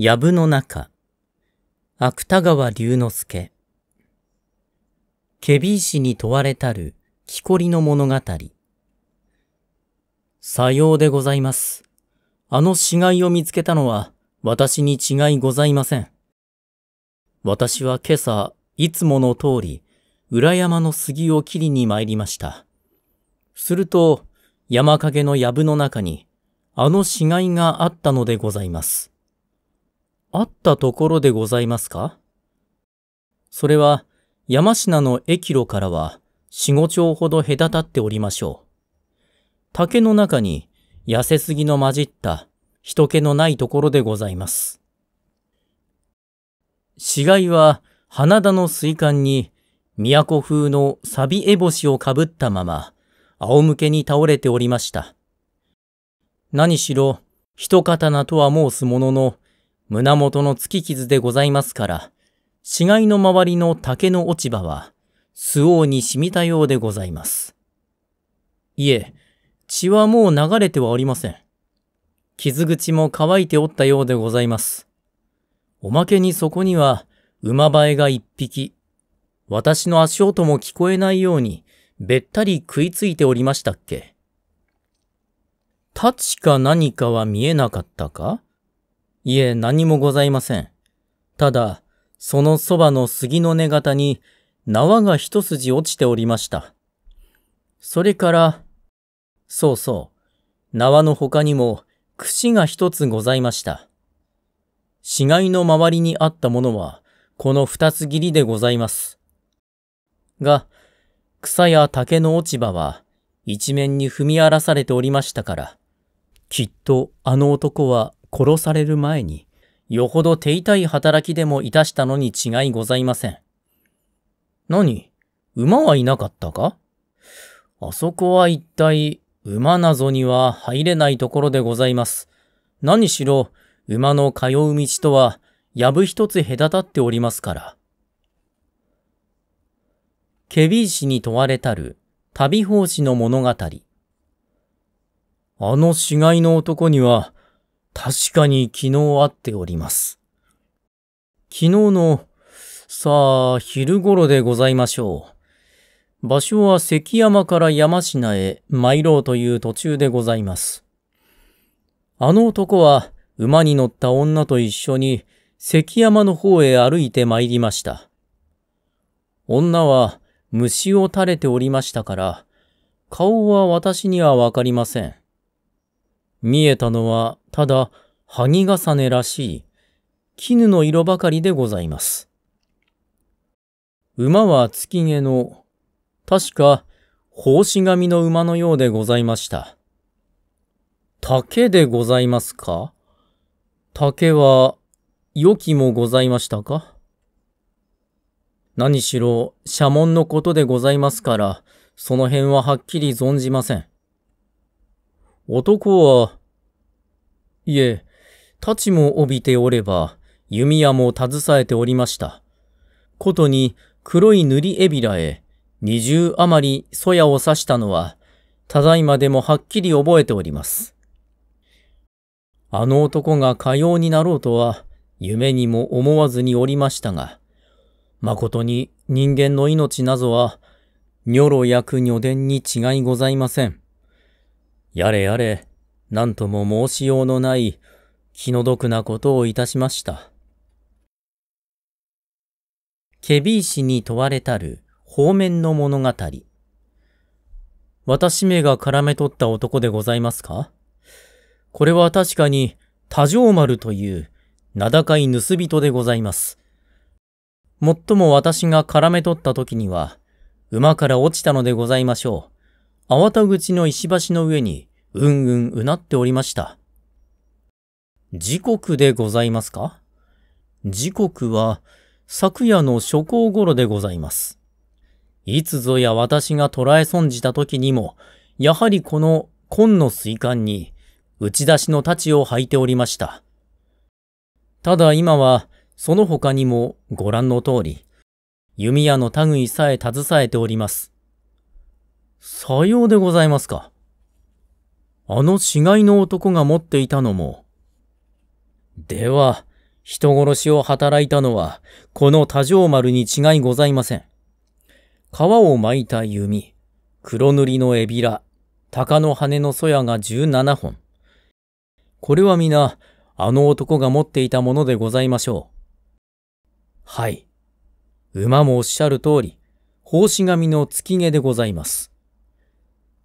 藪の中、芥川龍之介。ケビー氏に問われたる木こりの物語。さようでございます。あの死骸を見つけたのは私に違いございません。私は今朝、いつもの通り、裏山の杉を切りに参りました。すると、山陰の藪の中に、あの死骸があったのでございます。あったところでございますかそれは山科の駅路からは四五丁ほど隔たっておりましょう。竹の中に痩せすぎの混じった人気のないところでございます。死骸は花田の水管に都風の錆絵星をかぶったまま仰向けに倒れておりました。何しろ、一刀とは申すものの、胸元の突き傷でございますから、死骸の周りの竹の落ち葉は、周王に染みたようでございます。いえ、血はもう流れてはおりません。傷口も乾いておったようでございます。おまけにそこには、馬映えが一匹、私の足音も聞こえないように、べったり食いついておりましたっけ。立ちか何かは見えなかったかいえ、何もございません。ただ、そのそばの杉の根型に縄が一筋落ちておりました。それから、そうそう、縄の他にも櫛が一つございました。死骸の周りにあったものは、この二つ切りでございます。が、草や竹の落ち葉は、一面に踏み荒らされておりましたから、きっとあの男は殺される前に、よほど手痛い働きでもいたしたのに違いございません。何馬はいなかったかあそこは一体、馬謎には入れないところでございます。何しろ、馬の通う道とは、やぶ一つ隔たっておりますから。ケビー氏に問われたる、旅法師の物語。あの死骸の男には、確かに昨日会っております。昨日の、さあ、昼頃でございましょう。場所は関山から山科へ参ろうという途中でございます。あの男は馬に乗った女と一緒に関山の方へ歩いて参りました。女は虫を垂れておりましたから、顔は私にはわかりません。見えたのはただ、萩重ねらしい、絹の色ばかりでございます。馬は月毛の、確か、奉仕紙の馬のようでございました。竹でございますか竹は、良きもございましたか何しろ、社紋のことでございますから、その辺ははっきり存じません。男は、いえ、太刀も帯びておれば、弓矢も携えておりました。ことに黒い塗り絵びらへ、二重余りそやを刺したのは、ただいまでもはっきり覚えております。あの男がかようになろうとは、夢にも思わずにおりましたが、誠に人間の命なぞは、女ろやく女伝に違いございません。やれやれ、何とも申しようのない気の毒なことをいたしました。ケビー氏に問われたる方面の物語。私めが絡め取った男でございますかこれは確かに多条丸という名高い盗人でございます。もっとも私が絡め取った時には、馬から落ちたのでございましょう。粟田口の石橋の上にうんうんうなっておりました。時刻でございますか時刻は昨夜の初行頃でございます。いつぞや私が捕らえ損じた時にも、やはりこの紺の水管に打ち出しの太刀を履いておりました。ただ今はその他にもご覧の通り、弓矢の類さえ携えております。さようでございますか。あの死骸の男が持っていたのも。では、人殺しを働いたのは、この多条丸に違いございません。皮を巻いた弓、黒塗りのエビラ、鷹の羽のそやが17本。これは皆、あの男が持っていたものでございましょう。はい。馬もおっしゃる通り、奉子紙の月毛でございます。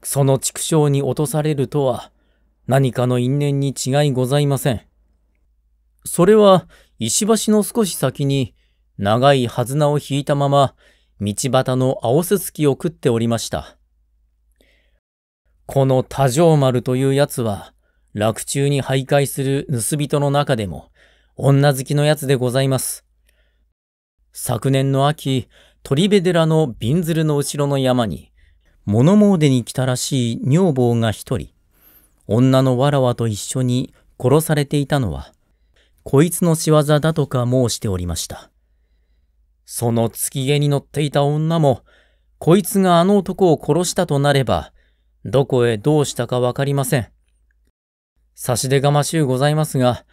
その畜生に落とされるとは、何かの因縁に違いございません。それは、石橋の少し先に、長いはずなを引いたまま、道端の青せすきを食っておりました。この多情丸というやつは、落中に徘徊する盗人の中でも、女好きのやつでございます。昨年の秋、鳥部寺のびんずるの後ろの山に、物詣に来たらしい女房が一人、女のわらわと一緒に殺されていたのは、こいつの仕業だとか申しておりました。その月毛に乗っていた女も、こいつがあの男を殺したとなれば、どこへどうしたかわかりません。差し出がましゅうございますが、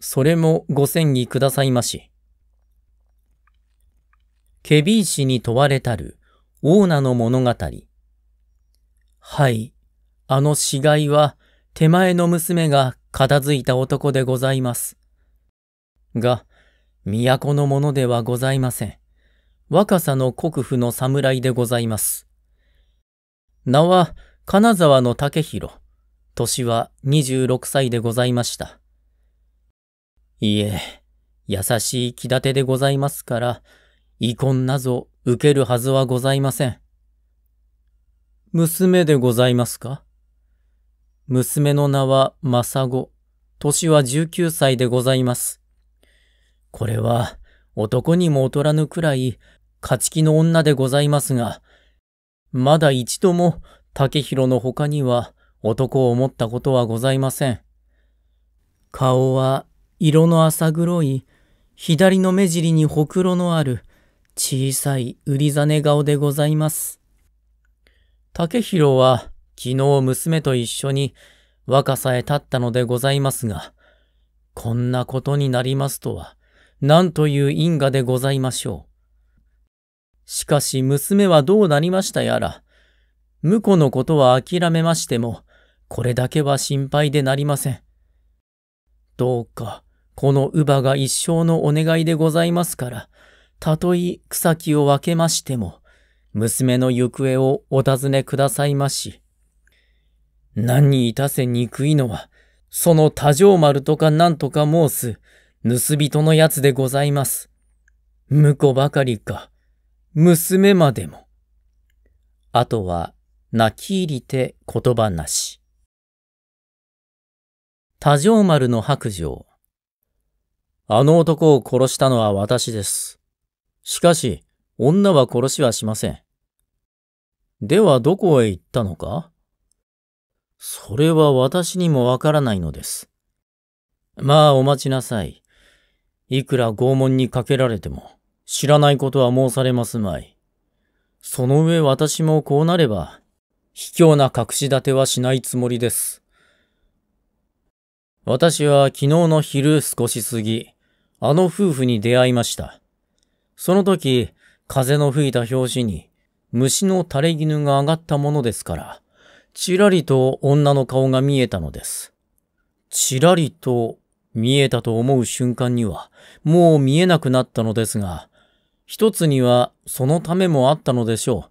それもご戦議くださいまし。ケビー氏に問われたる、オーナの物語、はい。あの死骸は、手前の娘が片付いた男でございます。が、都のものではございません。若さの国府の侍でございます。名は、金沢の竹弘。年は26歳でございました。いえ、優しい気立てでございますから、遺恨なぞ受けるはずはございません。娘でございますか娘の名はマサゴ。年は19歳でございます。これは男にも劣らぬくらい勝ち気の女でございますが、まだ一度も竹広の他には男を持ったことはございません。顔は色の浅黒い、左の目尻にほくろのある小さい売りざね顔でございます。竹弘は昨日娘と一緒に若さへ立ったのでございますが、こんなことになりますとは、何という因果でございましょう。しかし娘はどうなりましたやら、婿のことは諦めましても、これだけは心配でなりません。どうか、この乳母が一生のお願いでございますから、たとえ草木を分けましても、娘の行方をお尋ねくださいまし。何にいたせにくいのは、その多条丸とかなんとか申す、盗人のやつでございます。婿ばかりか、娘までも。あとは、泣き入りて言葉なし。多条丸の白状。あの男を殺したのは私です。しかし、女は殺しはしません。ではどこへ行ったのかそれは私にもわからないのです。まあお待ちなさい。いくら拷問にかけられても、知らないことは申されますまい。その上私もこうなれば、卑怯な隠し立てはしないつもりです。私は昨日の昼少し過ぎ、あの夫婦に出会いました。その時、風の吹いた拍子に、虫の垂れ絹が上がったものですから、ちらりと女の顔が見えたのです。ちらりと見えたと思う瞬間には、もう見えなくなったのですが、一つにはそのためもあったのでしょ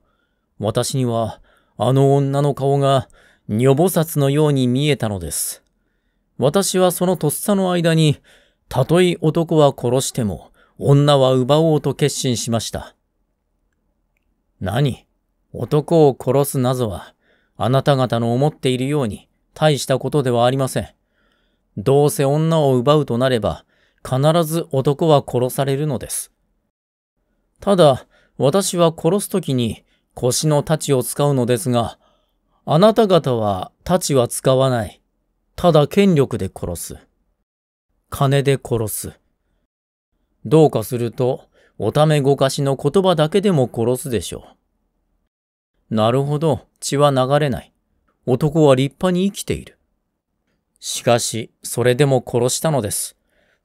う。私には、あの女の顔が、女菩薩のように見えたのです。私はそのとっさの間に、たとえ男は殺しても、女は奪おうと決心しました。何男を殺す謎は、あなた方の思っているように大したことではありません。どうせ女を奪うとなれば、必ず男は殺されるのです。ただ、私は殺すときに腰の太刀を使うのですが、あなた方は太刀は使わない。ただ権力で殺す。金で殺す。どうかすると、おためごかしの言葉だけでも殺すでしょう。なるほど、血は流れない。男は立派に生きている。しかし、それでも殺したのです。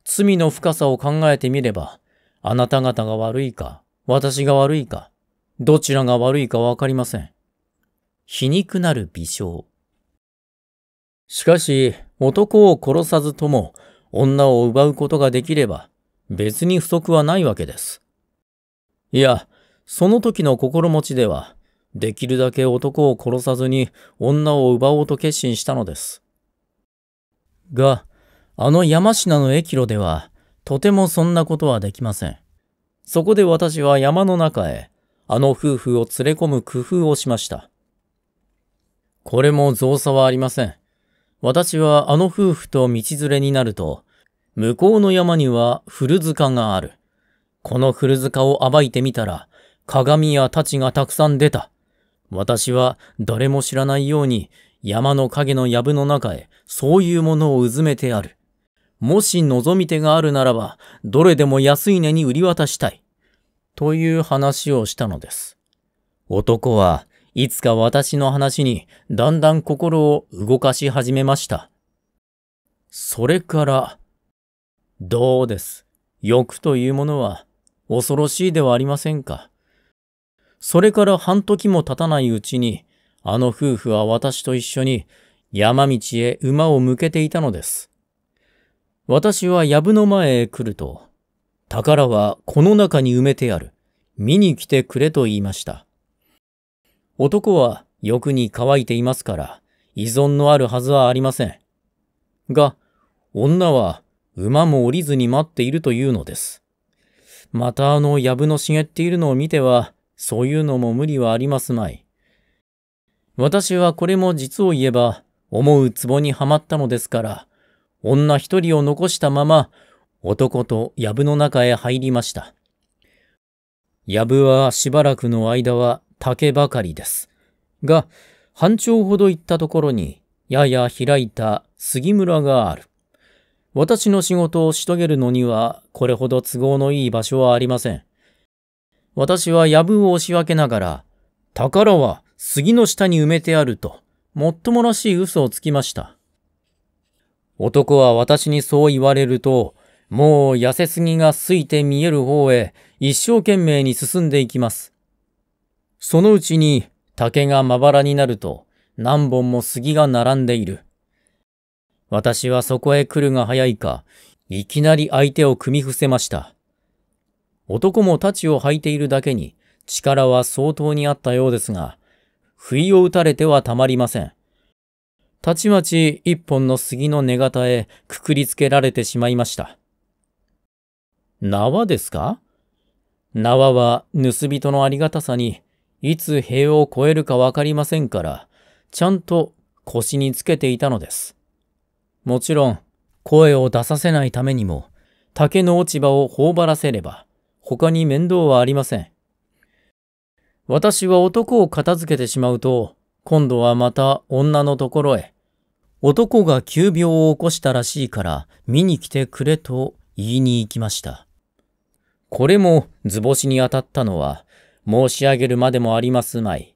罪の深さを考えてみれば、あなた方が悪いか、私が悪いか、どちらが悪いかわかりません。皮肉なる微笑。しかし、男を殺さずとも、女を奪うことができれば、別に不足はないわけです。いや、その時の心持ちでは、できるだけ男を殺さずに女を奪おうと決心したのです。が、あの山科の駅路では、とてもそんなことはできません。そこで私は山の中へ、あの夫婦を連れ込む工夫をしました。これも造作はありません。私はあの夫婦と道連れになると、向こうの山には古塚がある。この古塚を暴いてみたら、鏡や太刀がたくさん出た。私は誰も知らないように、山の影の藪の中へ、そういうものをうずめてある。もし望み手があるならば、どれでも安い値に売り渡したい。という話をしたのです。男はいつか私の話にだんだん心を動かし始めました。それからどうです。欲というものは恐ろしいではありませんか。それから半時も経たないうちに、あの夫婦は私と一緒に山道へ馬を向けていたのです。私は藪の前へ来ると、宝はこの中に埋めてある。見に来てくれと言いました。男は欲に乾いていますから、依存のあるはずはありません。が、女は馬も降りずに待っているというのです。またあの、藪の茂っているのを見ては、そういうのも無理はありますまい。私はこれも実を言えば、思う壺にはまったのですから、女一人を残したまま、男と藪の中へ入りました。藪はしばらくの間は竹ばかりです。が、半丁ほど行ったところに、やや開いた杉村がある。私の仕事をし遂げるのには、これほど都合のいい場所はありません。私はやぶを押し分けながら、宝は杉の下に埋めてあると、もっともらしい嘘をつきました。男は私にそう言われると、もう痩せすぎがすいて見える方へ一生懸命に進んでいきます。そのうちに竹がまばらになると何本も杉が並んでいる。私はそこへ来るが早いか、いきなり相手を組み伏せました。男も太刀を履いているだけに、力は相当にあったようですが、不意を打たれてはたまりません。たちまち一本の杉の根型へくくりつけられてしまいました。縄ですか縄は盗人のありがたさに、いつ塀を越えるかわかりませんから、ちゃんと腰につけていたのです。もちろん、声を出させないためにも、竹の落ち葉を頬張らせれば、他に面倒はありません。私は男を片付けてしまうと、今度はまた女のところへ、男が急病を起こしたらしいから見に来てくれと言いに行きました。これも図星に当たったのは申し上げるまでもありますまい。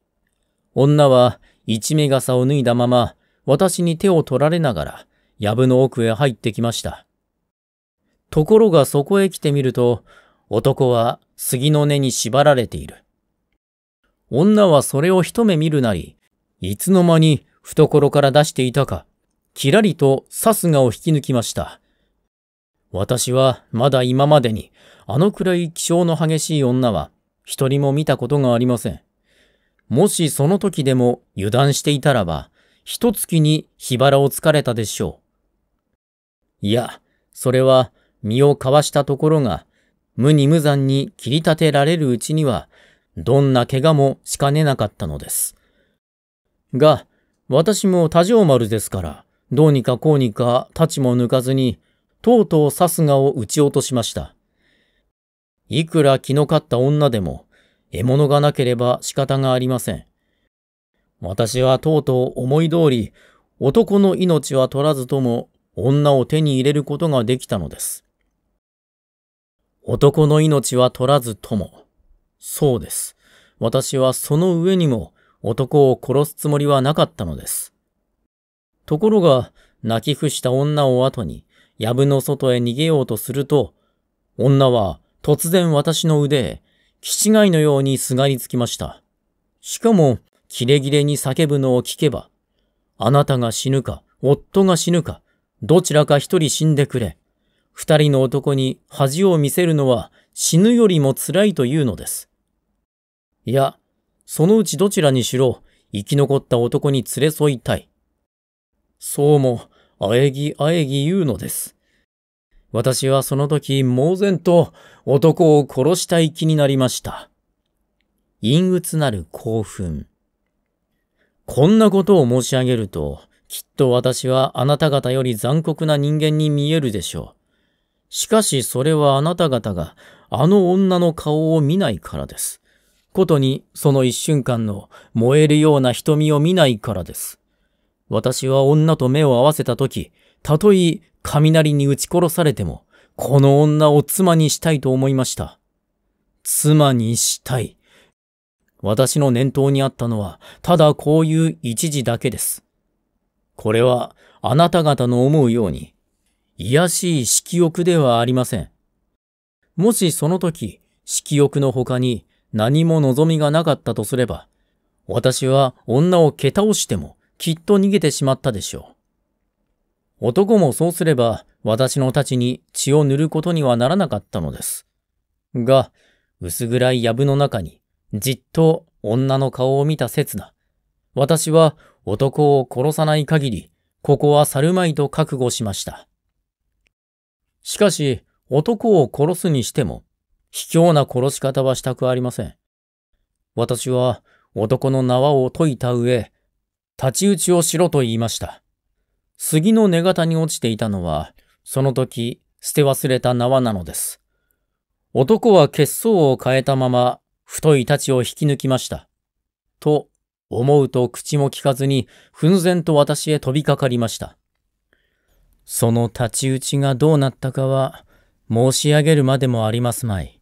女は一目傘を脱いだまま私に手を取られながら藪の奥へ入ってきました。ところがそこへ来てみると、男は杉の根に縛られている。女はそれを一目見るなり、いつの間に懐から出していたか、きらりとさすがを引き抜きました。私はまだ今までに、あのくらい気性の激しい女は、一人も見たことがありません。もしその時でも油断していたらば、一月に日腹をつかれたでしょう。いや、それは身をかわしたところが、無に無残に切り立てられるうちには、どんな怪我もしかねなかったのです。が、私も多条丸ですから、どうにかこうにか立ちも抜かずに、とうとうさすがを撃ち落としました。いくら気の勝った女でも、獲物がなければ仕方がありません。私はとうとう思い通り、男の命は取らずとも女を手に入れることができたのです。男の命は取らずとも。そうです。私はその上にも男を殺すつもりはなかったのです。ところが、泣き伏した女を後に、藪の外へ逃げようとすると、女は突然私の腕へ、気違いのようにすがりつきました。しかも、キレ切レに叫ぶのを聞けば、あなたが死ぬか、夫が死ぬか、どちらか一人死んでくれ。二人の男に恥を見せるのは死ぬよりも辛いというのです。いや、そのうちどちらにしろ生き残った男に連れ添いたい。そうも、あえぎあえぎ言うのです。私はその時、猛然と男を殺したい気になりました。陰鬱なる興奮。こんなことを申し上げると、きっと私はあなた方より残酷な人間に見えるでしょう。しかしそれはあなた方があの女の顔を見ないからです。ことにその一瞬間の燃えるような瞳を見ないからです。私は女と目を合わせたとき、たとえ雷に撃ち殺されても、この女を妻にしたいと思いました。妻にしたい。私の念頭にあったのは、ただこういう一時だけです。これはあなた方の思うように、癒しい色欲ではありません。もしその時、色欲の他に何も望みがなかったとすれば、私は女を蹴倒してもきっと逃げてしまったでしょう。男もそうすれば私の太刀に血を塗ることにはならなかったのです。が、薄暗い藪の中にじっと女の顔を見た刹那、私は男を殺さない限り、ここは去るまいと覚悟しました。しかし、男を殺すにしても、卑怯な殺し方はしたくありません。私は男の縄を解いた上、太刀打ちをしろと言いました。杉の根型に落ちていたのは、その時捨て忘れた縄なのです。男は血相を変えたまま、太い太刀を引き抜きました。と思うと口も聞かずに、奮然と私へ飛びかかりました。その太刀打ちがどうなったかは、申し上げるまでもありますまい。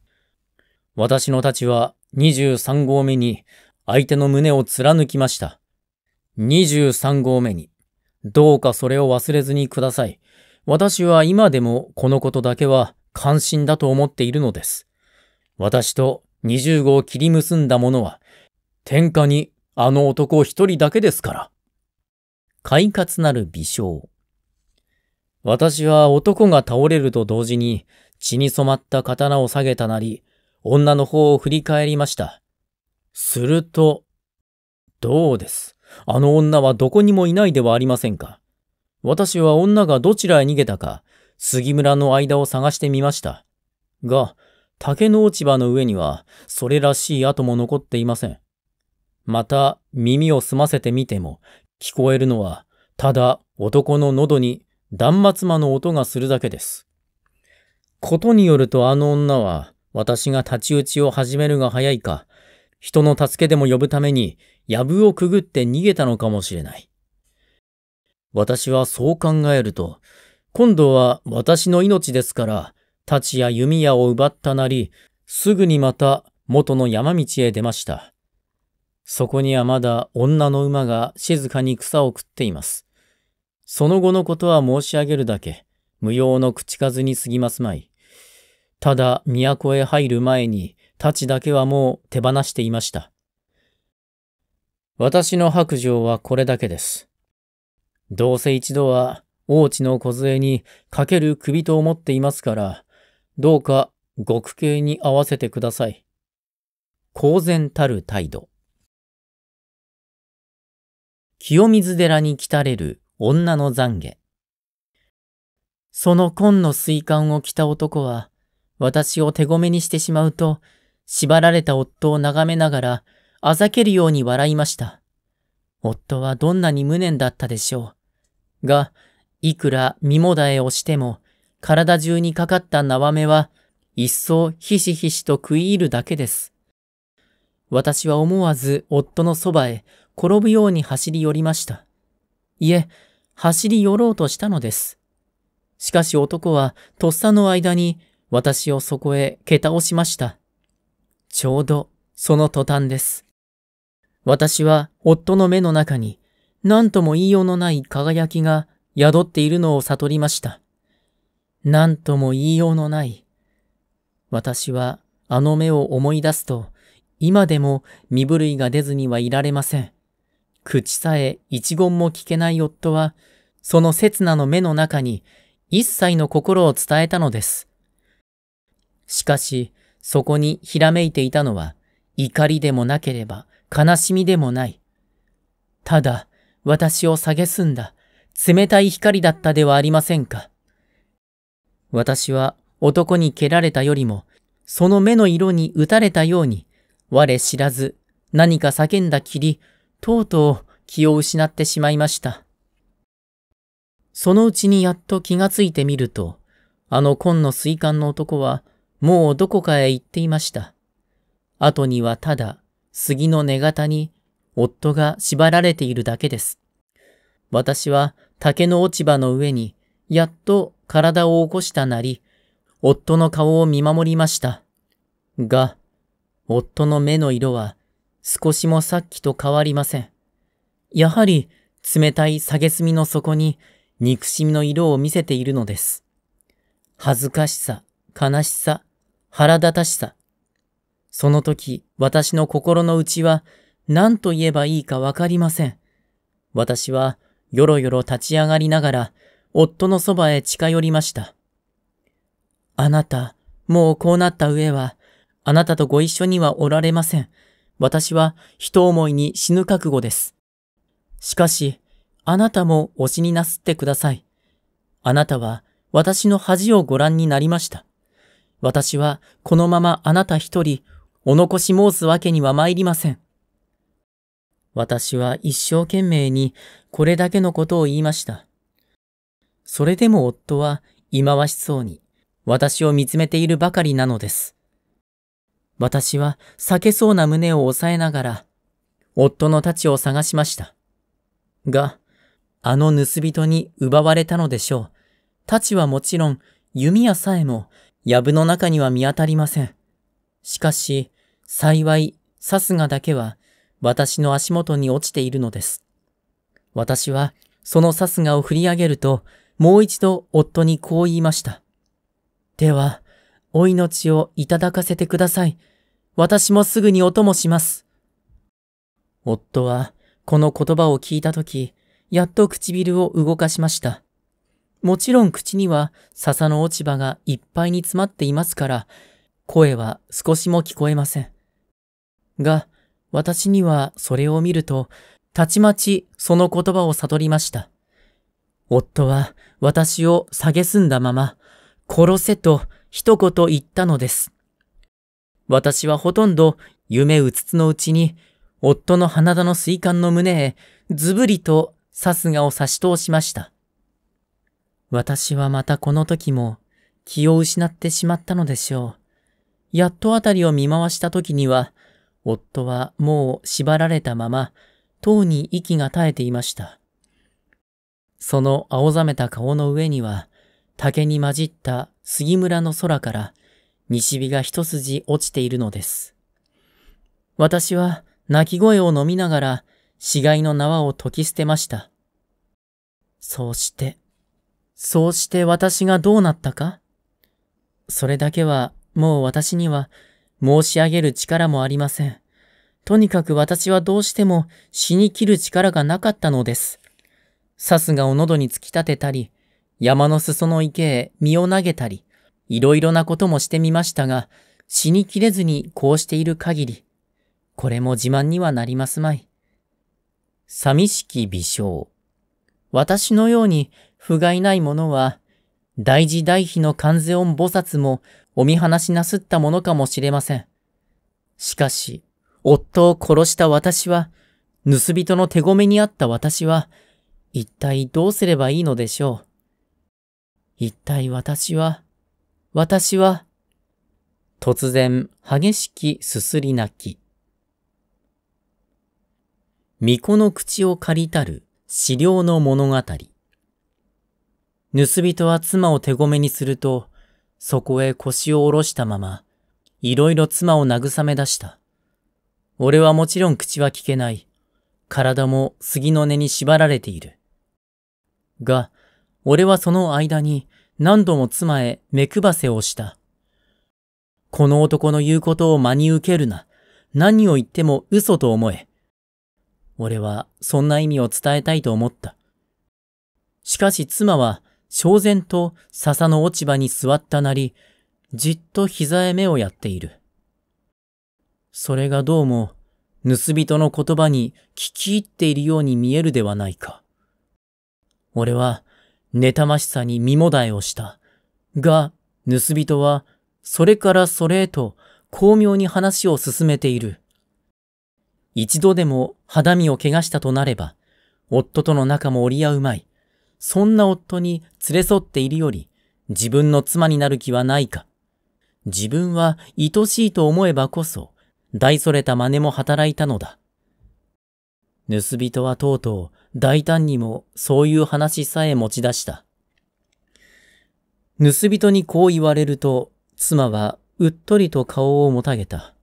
私の立ちは23号目に相手の胸を貫きました。23号目に、どうかそれを忘れずにください。私は今でもこのことだけは関心だと思っているのです。私と2十号を切り結んだ者は、天下にあの男一人だけですから。快活なる微笑。私は男が倒れると同時に血に染まった刀を下げたなり、女の方を振り返りました。すると、どうですあの女はどこにもいないではありませんか。私は女がどちらへ逃げたか、杉村の間を探してみました。が、竹の落ち葉の上には、それらしい跡も残っていません。また耳を澄ませてみても聞こえるのはただ男の喉に断末魔の音がするだけです。ことによるとあの女は私が太刀打ちを始めるが早いか、人の助けでも呼ぶために、やぶをくぐって逃げたのかもしれない。私はそう考えると、今度は私の命ですから、太刀や弓矢を奪ったなり、すぐにまた元の山道へ出ました。そこにはまだ女の馬が静かに草を食っています。その後のことは申し上げるだけ、無用の口数に過ぎますまい。ただ、都へ入る前に、太刀だけはもう手放していました。私の白状はこれだけです。どうせ一度は、王地の梢にかける首と思っていますから、どうか極刑に合わせてください。公然たる態度。清水寺に来たれる女の懺悔。その紺の水管を着た男は、私を手ごめにしてしまうと、縛られた夫を眺めながら、あざけるように笑いました。夫はどんなに無念だったでしょう。が、いくら身もだえをしても、体中にかかった縄目は、一層ひしひしと食い入るだけです。私は思わず夫のそばへ転ぶように走り寄りました。いえ、走り寄ろうとしたのです。しかし男はとっさの間に私をそこへ蹴倒しました。ちょうどその途端です。私は夫の目の中に何とも言いようのない輝きが宿っているのを悟りました。何とも言いようのない。私はあの目を思い出すと今でも身震いが出ずにはいられません。口さえ一言も聞けない夫は、その刹那の目の中に一切の心を伝えたのです。しかし、そこにひらめいていたのは、怒りでもなければ悲しみでもない。ただ、私を蔑んだ、冷たい光だったではありませんか。私は男に蹴られたよりも、その目の色に打たれたように、我知らず何か叫んだきりとうとう気を失ってしまいました。そのうちにやっと気がついてみると、あの紺の水管の男は、もうどこかへ行っていました。後にはただ、杉の根型に、夫が縛られているだけです。私は竹の落ち葉の上に、やっと体を起こしたなり、夫の顔を見守りました。が、夫の目の色は少しもさっきと変わりません。やはり冷たい蔑みの底に憎しみの色を見せているのです。恥ずかしさ、悲しさ、腹立たしさ。その時、私の心の内は何と言えばいいかわかりません。私は、よろよろ立ち上がりながら、夫のそばへ近寄りました。あなた、もうこうなった上は、あなたとご一緒にはおられません。私は人思いに死ぬ覚悟です。しかし、あなたも推しになすってください。あなたは私の恥をご覧になりました。私はこのままあなた一人、お残し申すわけには参りません。私は一生懸命にこれだけのことを言いました。それでも夫は忌まわしそうに私を見つめているばかりなのです。私は裂けそうな胸を押さえながら、夫の太刀を探しました。が、あの盗人に奪われたのでしょう。太刀はもちろん、弓矢さえも、藪の中には見当たりません。しかし、幸い、さすがだけは、私の足元に落ちているのです。私は、そのさすがを振り上げると、もう一度夫にこう言いました。では、お命をいただかせてください。私もすぐにお供します。夫は、この言葉を聞いたとき、やっと唇を動かしました。もちろん口には笹の落ち葉がいっぱいに詰まっていますから、声は少しも聞こえません。が、私にはそれを見ると、たちまちその言葉を悟りました。夫は私を下げすんだまま、殺せと一言言ったのです。私はほとんど夢うつつのうちに、夫の花田の水管の胸へ、ずぶりとさすがを差し通しました。私はまたこの時も気を失ってしまったのでしょう。やっとあたりを見回した時には、夫はもう縛られたまま、とうに息が絶えていました。その青ざめた顔の上には、竹に混じった杉村の空から、西日が一筋落ちているのです。私は泣き声を飲みながら死骸の縄を解き捨てました。そうして、そうして私がどうなったかそれだけはもう私には申し上げる力もありません。とにかく私はどうしても死にきる力がなかったのです。サスがお喉に突き立てたり、山の裾の池へ身を投げたり、いろいろなこともしてみましたが、死にきれずにこうしている限り、これも自慢にはなりますまい。寂しき微笑。私のように不甲斐ないものは、大事大悲の観世音菩薩もお見放しなすったものかもしれません。しかし、夫を殺した私は、盗人の手ごめにあった私は、一体どうすればいいのでしょう。一体私は、私は、突然激しきすすり泣き。巫女の口を借りたる資料の物語。盗人は妻を手ごめにすると、そこへ腰を下ろしたまま、いろいろ妻を慰め出した。俺はもちろん口は聞けない。体も杉の根に縛られている。が、俺はその間に何度も妻へ目配せをした。この男の言うことを真に受けるな。何を言っても嘘と思え。俺はそんな意味を伝えたいと思った。しかし妻は、正然と笹の落ち葉に座ったなり、じっと膝へ目をやっている。それがどうも、盗人の言葉に聞き入っているように見えるではないか。俺は妬ましさに身もだえをした。が、盗人は、それからそれへと、巧妙に話を進めている。一度でも肌身を怪我したとなれば、夫との仲も折り合うまい。そんな夫に連れ添っているより、自分の妻になる気はないか。自分は愛しいと思えばこそ、大それた真似も働いたのだ。盗人はとうとう大胆にもそういう話さえ持ち出した。盗人にこう言われると、妻はうっとりと顔をもたげた。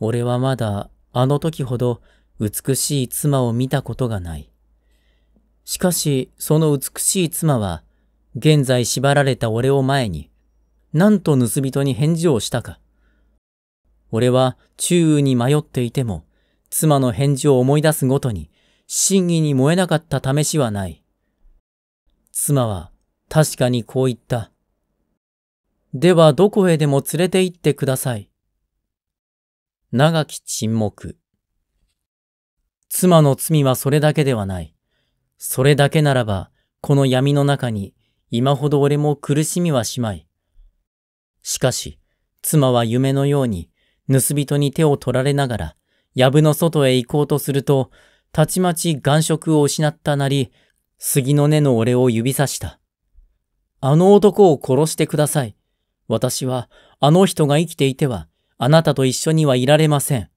俺はまだあの時ほど美しい妻を見たことがない。しかし、その美しい妻は、現在縛られた俺を前に、なんと盗人に返事をしたか。俺は、宙に迷っていても、妻の返事を思い出すごとに、真偽に燃えなかった試しはない。妻は確かにこう言った。ではどこへでも連れて行ってください。長き沈黙。妻の罪はそれだけではない。それだけならば、この闇の中に今ほど俺も苦しみはしまい。しかし、妻は夢のように、盗人に手を取られながら、藪の外へ行こうとすると、たちまち眼色を失ったなり、杉の根の俺を指さした。あの男を殺してください。私は、あの人が生きていては、あなたと一緒にはいられません。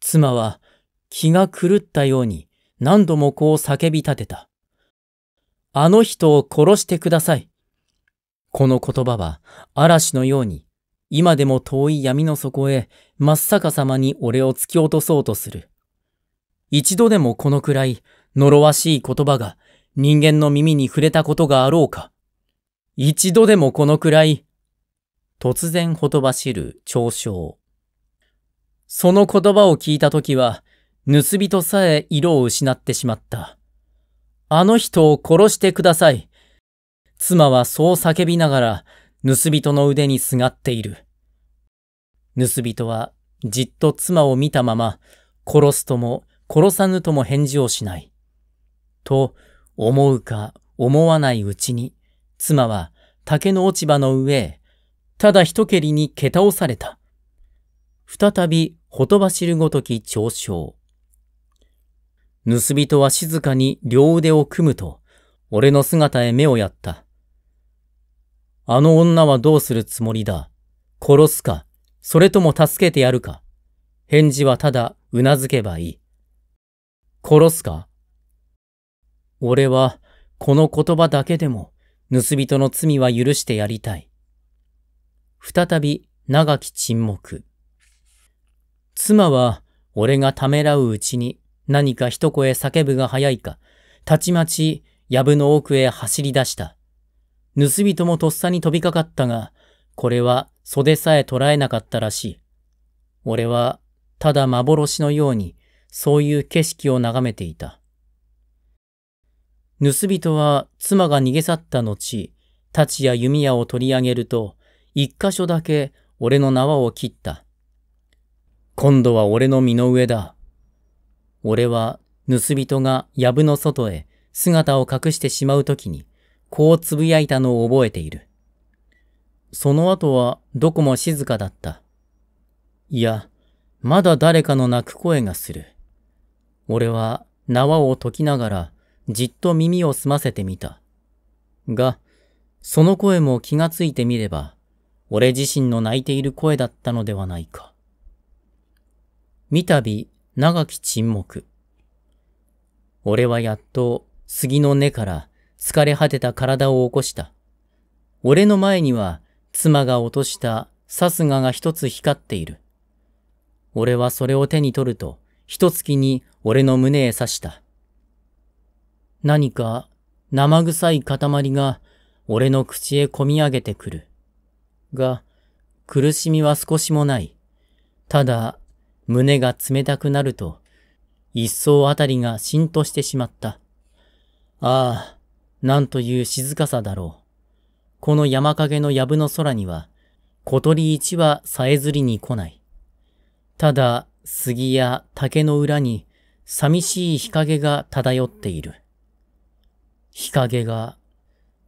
妻は、気が狂ったように、何度もこう叫び立てた。あの人を殺してください。この言葉は、嵐のように、今でも遠い闇の底へ、真っ逆さまに俺を突き落とそうとする。一度でもこのくらい呪わしい言葉が人間の耳に触れたことがあろうか。一度でもこのくらい、突然ほとばしる嘲笑。その言葉を聞いたときは、盗人さえ色を失ってしまった。あの人を殺してください。妻はそう叫びながら、盗人の腕にすがっている。盗人はじっと妻を見たまま、殺すとも殺さぬとも返事をしない。と思うか思わないうちに、妻は竹の落ち葉の上へ、ただ一蹴りに蹴倒された。再びほとばしるごとき嘲笑。盗人は静かに両腕を組むと、俺の姿へ目をやった。あの女はどうするつもりだ殺すか、それとも助けてやるか。返事はただうなずけばいい。殺すか俺は、この言葉だけでも、盗人の罪は許してやりたい。再び、長き沈黙。妻は、俺がためらううちに、何か一声叫ぶが早いか、たちまち、藪の奥へ走り出した。盗人もとっさに飛びかかったが、これは袖さえ捉えなかったらしい。俺は、ただ幻のように、そういう景色を眺めていた。盗人は妻が逃げ去った後、立ちや弓矢を取り上げると、一箇所だけ俺の縄を切った。今度は俺の身の上だ。俺は盗人が藪の外へ姿を隠してしまうときに、こうつぶやいたのを覚えている。その後はどこも静かだった。いや、まだ誰かの泣く声がする。俺は縄を解きながらじっと耳を澄ませてみた。が、その声も気がついてみれば、俺自身の泣いている声だったのではないか。三度、長き沈黙。俺はやっと杉の根から疲れ果てた体を起こした。俺の前には妻が落としたさすがが一つ光っている。俺はそれを手に取ると、一月に俺の胸へ刺した。何か生臭い塊が俺の口へこみ上げてくる。が、苦しみは少しもない。ただ、胸が冷たくなると、一層あたりがしんとしてしまった。ああ、なんという静かさだろう。この山陰の藪の空には、小鳥一羽さえずりに来ない。ただ、杉や竹の裏に寂しい日陰が漂っている。日陰が、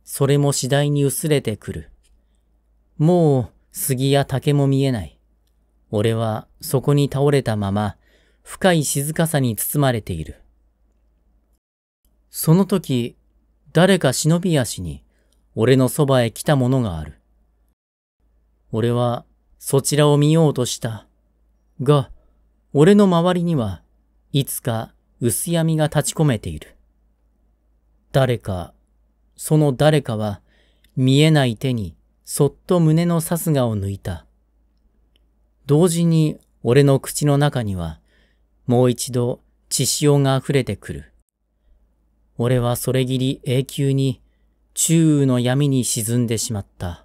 それも次第に薄れてくる。もう杉や竹も見えない。俺はそこに倒れたまま、深い静かさに包まれている。その時、誰か忍び足に、俺のそばへ来たものがある。俺は、そちらを見ようとした。が、俺の周りにはいつか薄闇が立ち込めている。誰か、その誰かは見えない手にそっと胸のさすがを抜いた。同時に俺の口の中にはもう一度血潮が溢れてくる。俺はそれぎり永久に中雨の闇に沈んでしまった。